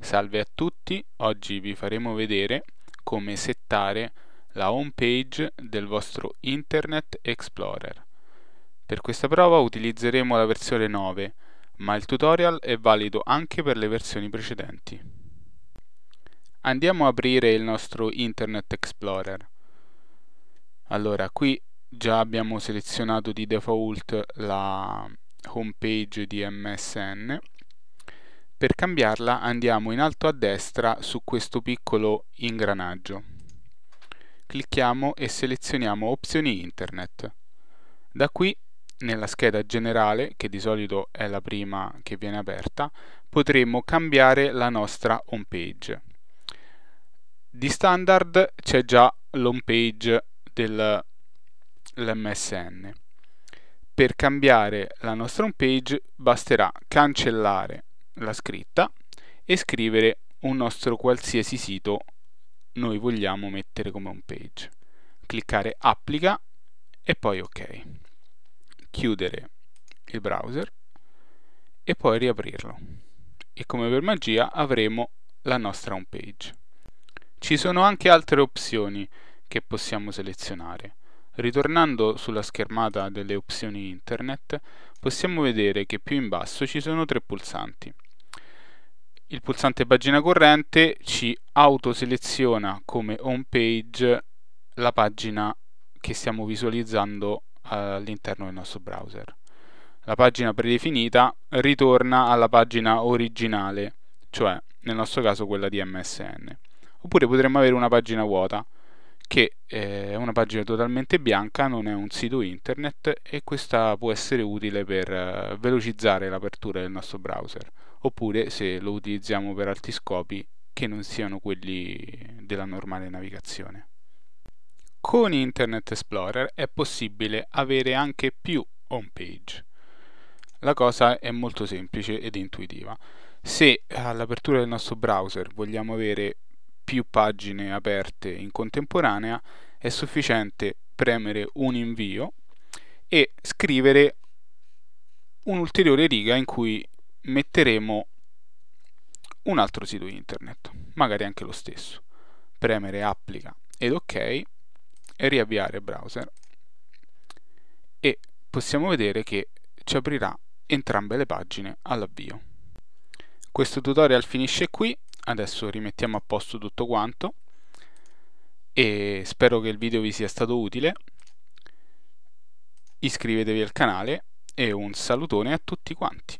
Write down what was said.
Salve a tutti, oggi vi faremo vedere come settare la home page del vostro Internet Explorer. Per questa prova utilizzeremo la versione 9, ma il tutorial è valido anche per le versioni precedenti. Andiamo a aprire il nostro Internet Explorer. Allora, qui già abbiamo selezionato di default la home page di MSN per cambiarla andiamo in alto a destra su questo piccolo ingranaggio. Clicchiamo e selezioniamo opzioni internet. Da qui nella scheda generale, che di solito è la prima che viene aperta, potremo cambiare la nostra home page. Di standard c'è già l'home page dell'MSN. Per cambiare la nostra home page basterà cancellare la scritta e scrivere un nostro qualsiasi sito noi vogliamo mettere come home page cliccare applica e poi ok chiudere il browser e poi riaprirlo e come per magia avremo la nostra home page ci sono anche altre opzioni che possiamo selezionare Ritornando sulla schermata delle opzioni internet, possiamo vedere che più in basso ci sono tre pulsanti il pulsante pagina corrente ci autoseleziona come home page la pagina che stiamo visualizzando eh, all'interno del nostro browser. La pagina predefinita ritorna alla pagina originale, cioè nel nostro caso quella di MSN. Oppure potremmo avere una pagina vuota che eh, è una pagina totalmente bianca, non è un sito internet e questa può essere utile per eh, velocizzare l'apertura del nostro browser oppure se lo utilizziamo per altri scopi che non siano quelli della normale navigazione. Con Internet Explorer è possibile avere anche più home page. La cosa è molto semplice ed intuitiva. Se eh, all'apertura del nostro browser vogliamo avere più pagine aperte in contemporanea è sufficiente premere un invio e scrivere un'ulteriore riga in cui metteremo un altro sito internet, magari anche lo stesso. Premere applica ed ok e riavviare browser e possiamo vedere che ci aprirà entrambe le pagine all'avvio. Questo tutorial finisce qui, adesso rimettiamo a posto tutto quanto e spero che il video vi sia stato utile iscrivetevi al canale e un salutone a tutti quanti